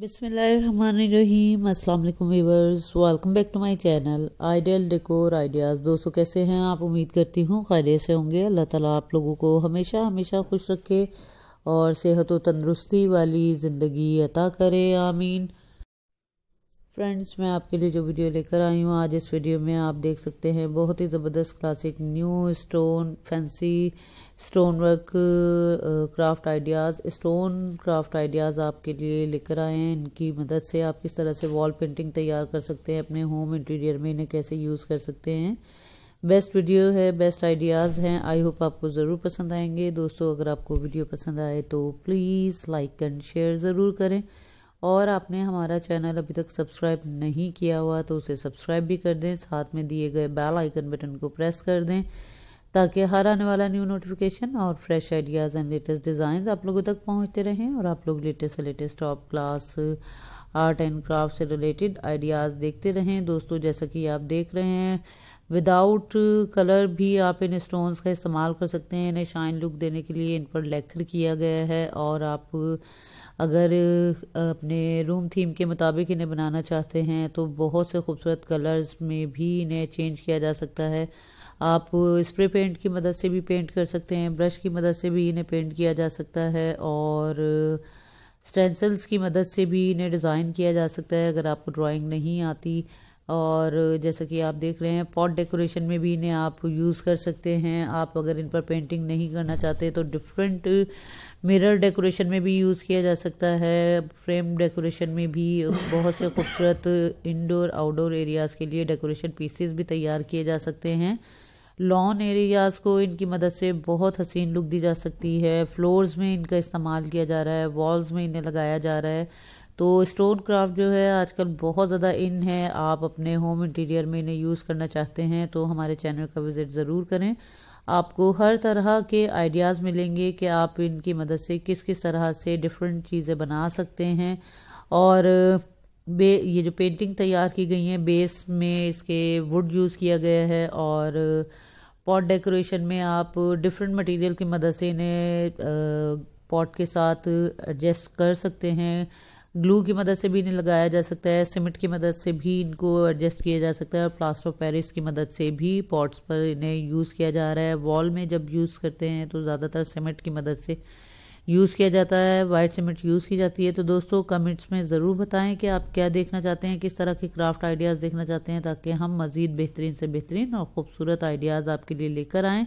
बिसमीम अल्लाम viewers welcome back to my channel ideal decor ideas दोस्तों कैसे हैं आप उम्मीद करती हूँ खैरियत से होंगे अल्लाह ताला आप लोगों को हमेशा हमेशा खुश रखे और सेहत व तंदरुस्ती वाली ज़िंदगी अता करे आमीन फ्रेंड्स मैं आपके लिए जो वीडियो लेकर आई हूँ आज इस वीडियो में आप देख सकते हैं बहुत ही ज़बरदस्त classic new stone fancy stone work craft ideas stone craft ideas आपके लिए लेकर आए हैं इनकी मदद से आप किस तरह से वॉल पेंटिंग तैयार कर सकते हैं अपने होम इंटीरियर में इन्हें कैसे यूज़ कर सकते हैं बेस्ट वीडियो है बेस्ट आइडियाज़ हैं आई होप आपको ज़रूर पसंद आएंगे दोस्तों अगर आपको वीडियो पसंद आए तो प्लीज़ लाइक एंड शेयर ज़रूर करें और आपने हमारा चैनल अभी तक सब्सक्राइब नहीं किया हुआ तो उसे सब्सक्राइब भी कर दें साथ में दिए गए बेल आइकन बटन को प्रेस कर दें ताकि हर आने वाला न्यू नोटिफिकेशन और fresh ideas and latest design आप लोगों तक पहुंचते रहें और आप लोग लेटेस्ट से latest top class art and craft से रिलेटेड आइडियाज़ देखते रहें दोस्तों जैसा कि आप देख रहे हैं विदाउट कलर भी आप इन स्टोन्स का इस्तेमाल कर सकते हैं इन्हें शाइन लुक देने के लिए इन पर लेखर किया गया है और आप अगर अपने रूम थीम के मुताबिक इन्हें बनाना चाहते हैं तो बहुत से खूबसूरत कलर्स में भी इन्हें चेंज किया जा सकता है आप स्प्रे पेंट की मदद से भी पेंट कर सकते हैं ब्रश की मदद से भी इन्हें पेंट किया जा सकता है और स्टेंसिल्स की मदद से भी इन्हें डिज़ाइन किया जा सकता है अगर आपको ड्राइंग नहीं आती और जैसा कि आप देख रहे हैं पॉट डेकोरेशन में भी इन्हें आप यूज़ कर सकते हैं आप अगर इन पर पेंटिंग नहीं करना चाहते तो डिफरेंट मिरर डेकोरेशन में भी यूज़ किया जा सकता है फ्रेम डेकोरेशन में भी बहुत से खूबसूरत इंडोर आउटडोर एरियाज़ के लिए डेकोरेशन पीसेस भी तैयार किए जा सकते हैं लॉन एरियाज़ को इनकी मदद से बहुत हसीन लुक दी जा सकती है फ्लोर्स में इनका इस्तेमाल किया जा रहा है वॉल्स में इन्हें लगाया जा रहा है तो स्टोन क्राफ्ट जो है आजकल बहुत ज़्यादा इन है आप अपने होम इंटीरियर में इन्हें यूज़ करना चाहते हैं तो हमारे चैनल का विज़िट ज़रूर करें आपको हर तरह के आइडियाज़ मिलेंगे कि आप इनकी मदद से किस किस तरह से डिफरेंट चीज़ें बना सकते हैं और बे ये जो पेंटिंग तैयार की गई है बेस में इसके वुड यूज़ किया गया है और पॉट डेकोरेशन में आप डिफरेंट मटेरियल की मदद से इन्हें पॉट के साथ एडजस्ट कर सकते हैं ग्लू की मदद से भी इन्हें लगाया जा सकता है सीमेंट की मदद से भी इनको एडजस्ट किया जा सकता है और प्लास्टर ऑफ पेरिस की मदद से भी पॉट्स पर इन्हें यूज़ किया जा रहा है वॉल में जब यूज़ करते हैं तो ज़्यादातर सीमेंट की मदद से यूज़ किया जाता है वाइट सीमेंट यूज़ की जाती है तो दोस्तों कमेंट्स में ज़रूर बताएं कि आप क्या देखना चाहते हैं किस तरह के क्राफ्ट आइडियाज़ देखना चाहते हैं ताकि हम मज़ीद बेहतरीन से बेहतरीन और ख़ूबसूरत आइडियाज़ आपके लिए लेकर आएँ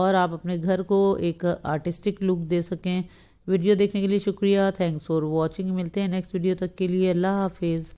और आप अपने घर को एक आर्टिस्टिक लुक दे सकें वीडियो देखने के लिए शुक्रिया थैंक्स फॉर वॉचिंग मिलते हैं नेक्स्ट वीडियो तक के लिए अल्लाह हाफिज़